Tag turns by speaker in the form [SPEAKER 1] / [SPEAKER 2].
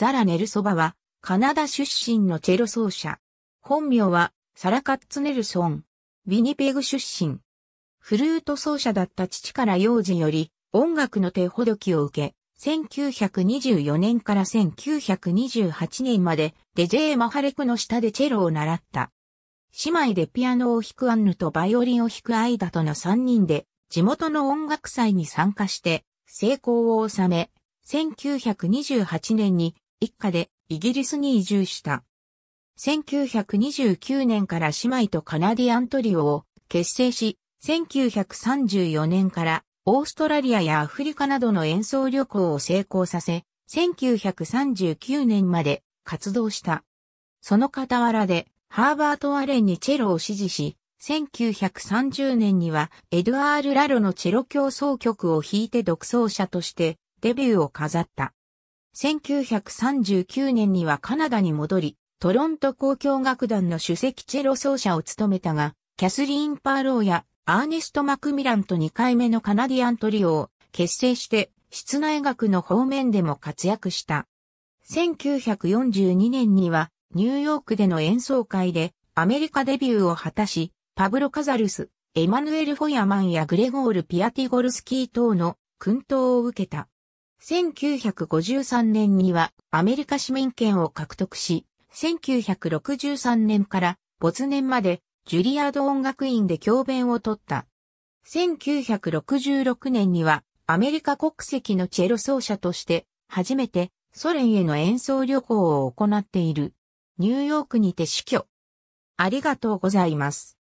[SPEAKER 1] ザラ・ネ
[SPEAKER 2] ルソバは、カナダ出身のチェロ奏者。本名は、サラ・カッツ・ネルソン。ィニペグ出身。フルート奏者だった父から幼児より、音楽の手ほどきを受け、1924年から1928年まで、デジェー・マハレクの下でチェロを習った。姉妹でピアノを弾くアンヌとバイオリンを弾くアイダとの3人で、地元の音楽祭に参加して、成功を収め、1928年に一家でイギリスに移住した。1929年から姉妹とカナディアントリオを結成し、1934年からオーストラリアやアフリカなどの演奏旅行を成功させ、1939年まで活動した。その傍らでハーバート・アレンにチェロを支持し、1930年にはエドアール・ラロのチェロ競奏曲を弾いて独奏者としてデビューを飾った。1939年にはカナダに戻り、トロント交響楽団の首席チェロ奏者を務めたが、キャスリーン・パーローやアーネスト・マクミランと2回目のカナディアントリオを結成して、室内楽の方面でも活躍した。1942年には、ニューヨークでの演奏会で、アメリカデビューを果たし、パブロ・カザルス、エマヌエル・フォヤマンやグレゴール・ピアティゴルスキー等の訓導を受けた。1953年にはアメリカ市民権を獲得し、1963年から没年までジュリアード音楽院で教鞭を取った。1966年にはアメリカ国籍のチェロ奏者として初めてソ連への演奏旅行を行っている。ニューヨークにて死去。ありがとうございま
[SPEAKER 1] す。